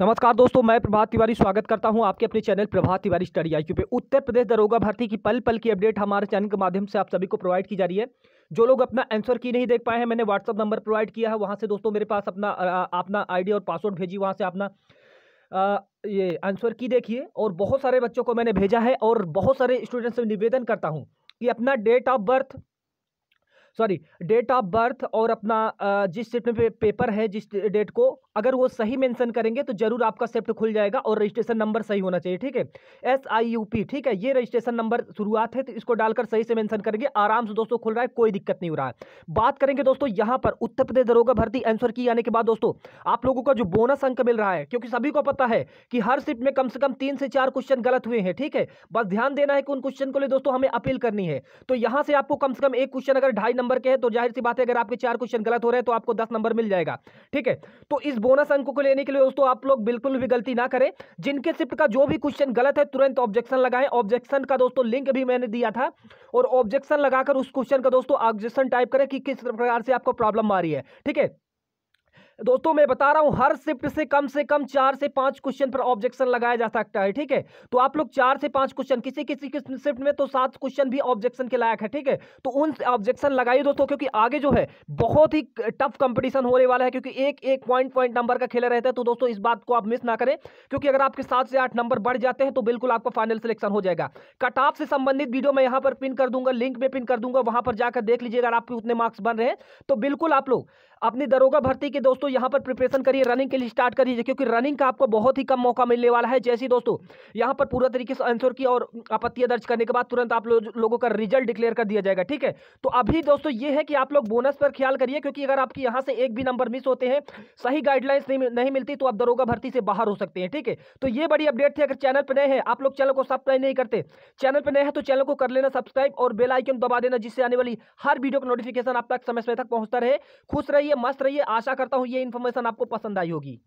नमस्कार दोस्तों मैं प्रभात तिवारी स्वागत करता हूं आपके अपने channel Prabhat Tiwari study I पे उत्तर प्रदेश दरोगा भर्ती की पल पल की अपडेट हमारे चैनल के माध्यम से आप सभी को प्रोवाइड की जा रही है जो लोग अपना आंसर की नहीं देख पाए हैं मैंने व्हाट्सअप नंबर प्रोवाइड किया है वहाँ से दोस्तों मेरे पास अपना अपना आई और पासवर्ड भेजी वहाँ से अपना ये आंसर की देखिए और बहुत सारे बच्चों को मैंने भेजा है और बहुत सारे स्टूडेंट्स से निवेदन करता हूँ कि अपना date of birth sorry date of birth और अपना जिस डेट में पे, पेपर है जिस डेट को अगर वो सही मेंशन करेंगे तो जरूर आपका सेफ्ट खुल जाएगा और रजिस्ट्रेशन नंबर सही होना चाहिए ठीक है एस आई यू पी ठीक है ये रजिस्ट्रेशन नंबर शुरुआत है तो इसको डालकर सही से मेंशन करेंगे आराम से दोस्तों खुल रहा है कोई दिक्कत नहीं हो रहा है बात करेंगे दोस्तों यहाँ पर उत्तर प्रदेश दरोगा भर्ती आंसर की आने के बाद दोस्तों आप लोगों का जो बोनस अंक मिल रहा है क्योंकि सभी को पता है कि हर शिफ्ट में कम से कम तीन से चार क्वेश्चन गलत हुए हैं ठीक है बस ध्यान देना है कि उन क्वेश्चन को ले दोस्तों हमें अपील करनी है तो यहाँ से आपको कम से कम एक क्वेश्चन अगर ढाई नंबर के है तो जाहिर सी बात है अगर आपके चार क्वेश्चन गलत हो रहे हैं तो आपको दस नंबर मिल जाएगा ठीक है तो इस बोनस अंकों को लेने के लिए दोस्तों आप लोग बिल्कुल भी गलती ना करें जिनके शिफ्ट का जो भी क्वेश्चन गलत है तुरंत ऑब्जेक्शन लगाएं ऑब्जेक्शन का दोस्तों लिंक भी मैंने दिया था और ऑब्जेक्शन लगाकर उस क्वेश्चन का दोस्तों ऑब्जेक्शन टाइप करें कि किस प्रकार से आपको प्रॉब्लम आ रही है ठीक है दोस्तों मैं बता रहा हूं हर शिफ्ट से कम से कम चार से पांच क्वेश्चन पर ऑब्जेक्शन लगाया जा सकता है ठीक है तो आप लोग चार से पांच क्वेश्चन किसी किसी शिफ्ट में तो सात क्वेश्चन भी ऑब्जेक्शन के लायक है ठीक है तो उन ऑब्जेक्शन लगाइए दोस्तों क्योंकि आगे जो है बहुत ही टफ कंपटीशन होने वाला है क्योंकि एक एक पॉइंट पॉइंट नंबर का खेला रहता है तो दोस्तों इस बात को आप मिस ना करें क्योंकि अगर आपके सात से आठ नंबर बढ़ जाते हैं तो बिल्कुल आपका फाइनल सिलेक्शन हो जाएगा कट ऑफ से संबंधित वीडियो मैं यहां पर पिन कर दूंगा लिंक में पिन कर दूंगा वहां पर जाकर देख लीजिए अगर आपके उतने मार्क्स बन रहे हैं तो बिल्कुल आप लोग अपनी दरोगा भर्ती के दोस्तों दोस्तों यहाँ पर प्रिपरेशन करिए रनिंग के लिए स्टार्ट करिए क्योंकि रनिंग का आपको बहुत ही कम मौका मिलने वाला है जैसे दोस्तों यहाँ पर पूरा तरीके से आंसर की और आपत्तियाँ दर्ज करने के बाद तुरंत आप लो, लोगों का रिजल्ट डिक्लेयर कर दिया जाएगा ठीक है तो अभी दोस्तों ये है कि आप लोग बोनस पर ख्याल करिए क्योंकि अगर आपके यहाँ से एक भी नंबर मिस होते हैं सही गाइडलाइंस नहीं, मिलती तो आप दरोगा भर्ती से बाहर हो सकते हैं ठीक है तो ये बड़ी अपडेट थी अगर चैनल पर नए हैं आप लोग चैनल को सब्सक्राइब नहीं करते चैनल पर नए हैं तो चैनल को कर लेना सब्सक्राइब और बेल आइकन दबा देना जिससे आने वाली हर वीडियो का नोटिफिकेशन आप तक समय समय तक पहुंचता रहे खुश रहिए मस्त रहिए आशा करता हूं ये इन्फॉर्मेशन आपको पसंद आई होगी